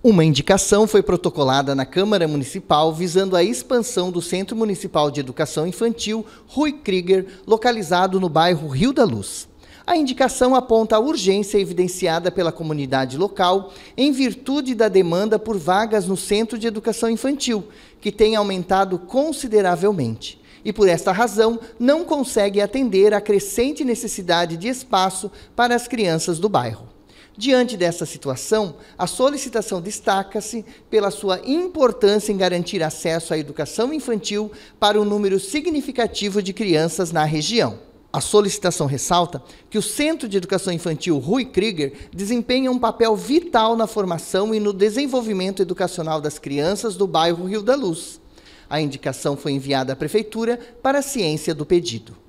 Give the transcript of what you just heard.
Uma indicação foi protocolada na Câmara Municipal visando a expansão do Centro Municipal de Educação Infantil Rui Krieger, localizado no bairro Rio da Luz. A indicação aponta a urgência evidenciada pela comunidade local em virtude da demanda por vagas no Centro de Educação Infantil, que tem aumentado consideravelmente. E por esta razão, não consegue atender à crescente necessidade de espaço para as crianças do bairro. Diante dessa situação, a solicitação destaca-se pela sua importância em garantir acesso à educação infantil para um número significativo de crianças na região. A solicitação ressalta que o Centro de Educação Infantil Rui Krieger desempenha um papel vital na formação e no desenvolvimento educacional das crianças do bairro Rio da Luz. A indicação foi enviada à Prefeitura para a ciência do pedido.